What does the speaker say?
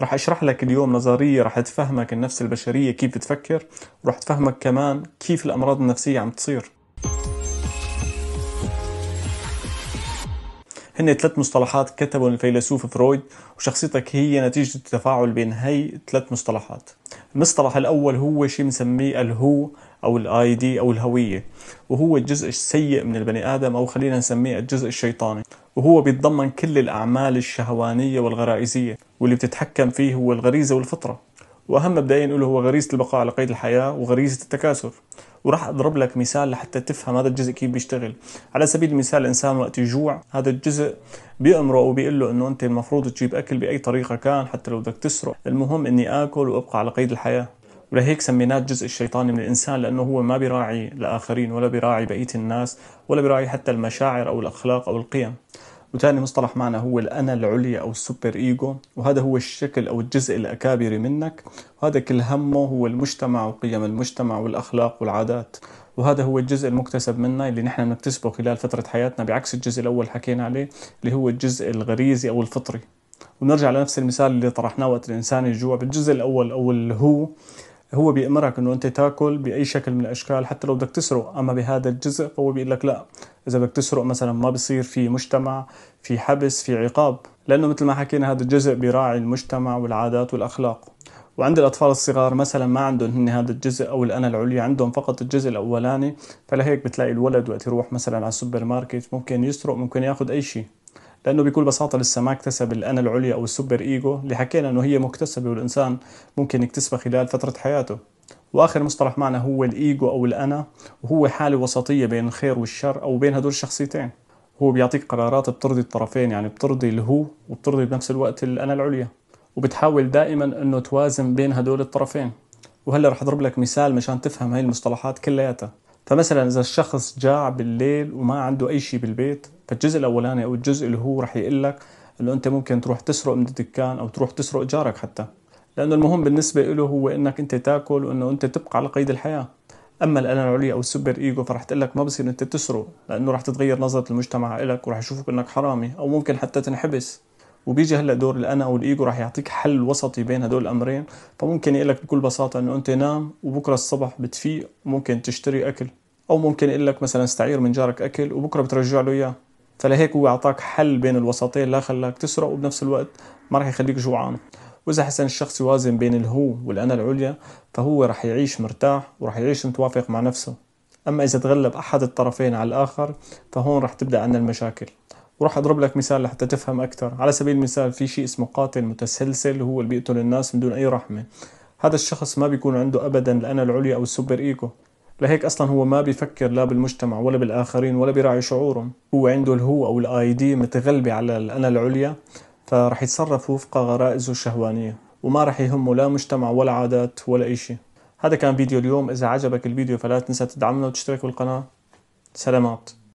راح اشرح لك اليوم نظريه راح تفهمك النفس البشريه كيف بتفكر وراح تفهمك كمان كيف الامراض النفسيه عم تصير هن ثلاث مصطلحات كتبهم الفيلسوف فرويد وشخصيتك هي نتيجة التفاعل بين هي ثلاث مصطلحات المصطلح الأول هو شيء بنسميه الهو أو الاي دي أو الهوية وهو الجزء السيء من البني آدم أو خلينا نسميه الجزء الشيطاني وهو بيتضمن كل الأعمال الشهوانية والغرائزية واللي بتتحكم فيه هو الغريزة والفطرة وأهم مبدئيا نقوله هو غريزة البقاء على قيد الحياة وغريزة التكاثر وراح اضرب لك مثال لحتى تفهم هذا الجزء كيف بيشتغل على سبيل المثال الانسان وقت يجوع هذا الجزء بيأمره وبيقول له انه انت المفروض تجيب اكل باي طريقه كان حتى لو بدك تسرق المهم اني اكل وابقى على قيد الحياه ولهيك سميناه الجزء الشيطاني من الانسان لانه هو ما بيراعي الاخرين ولا بيراعي بقيه الناس ولا بيراعي حتى المشاعر او الاخلاق او القيم وثاني مصطلح معنا هو الأنا العليا أو السوبر إيجو وهذا هو الشكل أو الجزء الأكابر منك وهذا كل همه هو المجتمع وقيم المجتمع والأخلاق والعادات وهذا هو الجزء المكتسب منا اللي نحن بنكتسبه خلال فترة حياتنا بعكس الجزء الأول حكينا عليه اللي هو الجزء الغريزي أو الفطري ونرجع لنفس المثال اللي طرحناه وقت الإنسان يجوع بالجزء الأول أو اللي هو هو بيأمرك انه انت تاكل باي شكل من الاشكال حتى لو بدك تسرق اما بهذا الجزء فهو بيقول لك لا اذا بدك تسرق مثلا ما بصير في مجتمع في حبس في عقاب لانه مثل ما حكينا هذا الجزء بيراعي المجتمع والعادات والاخلاق وعند الأطفال الصغار مثلا ما عندهم هن هذا الجزء أو الأنا العليا عندهم فقط الجزء الأولاني فلهيك بتلاقي الولد وقت يروح مثلا على السوبر ماركت ممكن يسرق ممكن ياخذ أي شيء لأنه بكل بساطة لسه ما اكتسب الأنا العليا أو السوبر إيجو اللي حكينا إنه هي مكتسبة والإنسان ممكن يكتسبها خلال فترة حياته واخر مصطلح معنا هو الايجو او الانا وهو حاله وسطيه بين الخير والشر او بين هدول الشخصيتين هو بيعطيك قرارات بترضي الطرفين يعني بترضي الهو وبترضي بنفس الوقت الانا العليا وبتحاول دائما انه توازن بين هدول الطرفين وهلا رح اضرب لك مثال مشان تفهم هاي المصطلحات كلياتها فمثلا اذا الشخص جاع بالليل وما عنده اي شيء بالبيت فالجزء الاولاني او الجزء اللي هو رح يقول لك انه انت ممكن تروح تسرق من الدكان او تروح تسرق جارك حتى لانه المهم بالنسبه له هو انك انت تاكل وانه انت تبقى على قيد الحياه اما الانا العليا او السوبر ايجو فرح تقول لك ما بصير انت تسرق لانه رح تتغير نظره المجتمع لك ورح يشوفك انك حرامي او ممكن حتى تنحبس وبيجي هلا دور الانا والايجو رح يعطيك حل وسطي بين هدول الامرين فممكن يقول لك بكل بساطه انه انت نام وبكره الصبح بتفيق وممكن تشتري اكل او ممكن يقول لك مثلا استعير من جارك اكل وبكره بترجع له اياه فلهيك هو اعطاك حل بين الوسطين لا خلاك تسرق وبنفس الوقت ما رح يخليك جوعان وإذا حسن الشخص يوازن بين الهو والأنا العليا فهو رح يعيش مرتاح ورح يعيش متوافق مع نفسه أما إذا تغلب أحد الطرفين على الآخر فهون رح تبدأ عندنا المشاكل وراح اضرب لك مثال لحتى تفهم اكثر على سبيل المثال في شيء اسمه قاتل متسلسل هو اللي بيقتل الناس من دون اي رحمه هذا الشخص ما بيكون عنده ابدا الانا العليا او السوبر ايجو لهيك اصلا هو ما بيفكر لا بالمجتمع ولا بالاخرين ولا بيراعي شعورهم هو عنده الهو او الاي دي متغلبه على الانا العليا فرح يتصرف وفق غرائزه الشهوانية وما رح يهمه لا مجتمع ولا عادات ولا أي شيء هذا كان فيديو اليوم إذا عجبك الفيديو فلا تنسى تدعمنا وتشترك بالقناة سلامات